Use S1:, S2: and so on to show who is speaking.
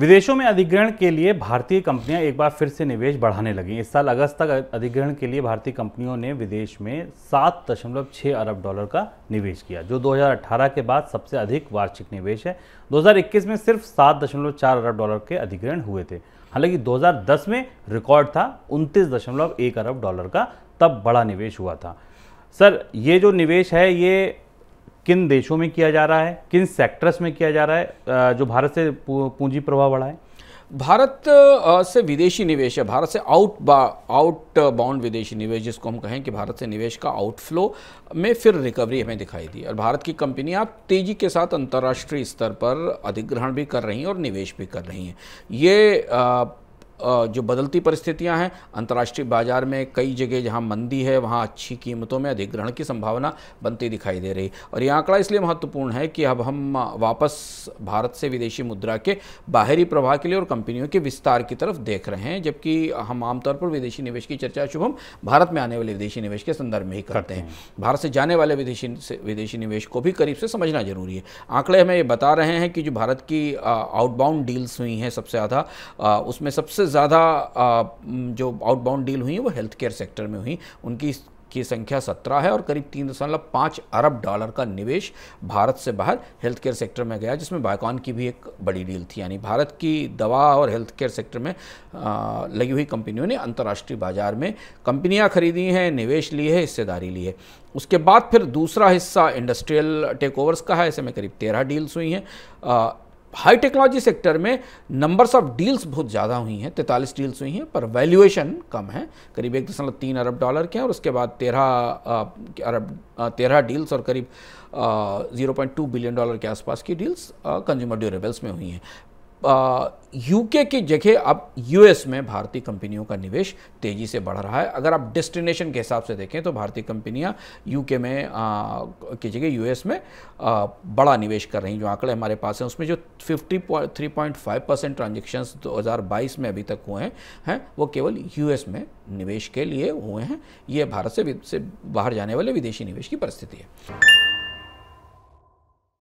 S1: विदेशों में अधिग्रहण के लिए भारतीय कंपनियां एक बार फिर से निवेश बढ़ाने लगी इस साल अगस्त तक अधिग्रहण के लिए भारतीय कंपनियों ने विदेश में सात दशमलव छः अरब डॉलर का निवेश किया जो 2018 के बाद सबसे अधिक वार्षिक निवेश है 2021 में सिर्फ सात दशमलव चार अरब डॉलर के अधिग्रहण हुए थे हालांकि 2010 में रिकॉर्ड था उनतीस दशमलव एक अरब डॉलर का तब बड़ा निवेश हुआ था सर ये जो निवेश है ये किन देशों में किया जा रहा है किन सेक्टर्स में किया जा रहा है जो भारत से पूंजी प्रवाह बढ़ाए है भारत से विदेशी निवेश है भारत से आउट आउट
S2: बाउंड विदेशी निवेश जिसको हम कहें कि भारत से निवेश का आउटफ्लो में फिर रिकवरी हमें दिखाई दी और भारत की कंपनियां तेज़ी के साथ अंतर्राष्ट्रीय स्तर पर अधिग्रहण भी कर रही हैं और निवेश भी कर रही हैं ये आ, जो बदलती परिस्थितियां हैं अंतर्राष्ट्रीय बाजार में कई जगह जहां मंदी है वहां अच्छी कीमतों में अधिग्रहण की संभावना बनती दिखाई दे रही और ये आंकड़ा इसलिए महत्वपूर्ण है कि अब हम वापस भारत से विदेशी मुद्रा के बाहरी प्रवाह के लिए और कंपनियों के विस्तार की तरफ देख रहे हैं जबकि हम आमतौर पर विदेशी निवेश की चर्चा शुभम भारत में आने वाले विदेशी निवेश के संदर्भ में ही करते हैं भारत से जाने वाले विदेशी विदेशी निवेश को भी करीब से समझना जरूरी है आंकड़े हमें ये बता रहे हैं कि जो भारत की आउटबाउंड डील्स हुई हैं सबसे ज़्यादा उसमें सबसे ज़्यादा जो आउटबाउंड डील हुई वो हेल्थ केयर सेक्टर में हुई उनकी की संख्या सत्रह है और करीब तीन दशमलव पाँच अरब डॉलर का निवेश भारत से बाहर हेल्थ केयर सेक्टर में गया जिसमें बायकॉन की भी एक बड़ी डील थी यानी भारत की दवा और हेल्थ केयर सेक्टर में लगी हुई कंपनियों ने अंतर्राष्ट्रीय बाजार में कंपनियां खरीदी हैं निवेश ली है हिस्सेदारी ली है उसके बाद फिर दूसरा हिस्सा इंडस्ट्रियल टेक ओवर्स का है ऐसे में करीब तेरह डील्स हुई हैं हाई टेक्नोलॉजी सेक्टर में नंबर्स ऑफ डील्स बहुत ज़्यादा हुई हैं तैंतालीस डील्स हुई हैं पर वैल्यूएशन कम है करीब एक दशमलव तीन अरब डॉलर के हैं और उसके बाद तेरह अरब तेरह डील्स और करीब zero point two billion dollar के आसपास की डील्स कंज्यूमर ड्यूरेबल्स में हुई हैं यूके की जगह अब यूएस में भारतीय कंपनियों का निवेश तेज़ी से बढ़ रहा है अगर आप डेस्टिनेशन के हिसाब से देखें तो भारतीय कंपनियां यूके में की जगह यूएस में आ, बड़ा निवेश कर रही हैं जो आंकड़े हमारे पास हैं उसमें जो 53.5 परसेंट ट्रांजेक्शन्स 2022 में अभी तक हुए हैं हैं वो केवल यूएस में निवेश के लिए हुए हैं ये भारत से, से बाहर जाने वाले विदेशी निवेश की परिस्थिति है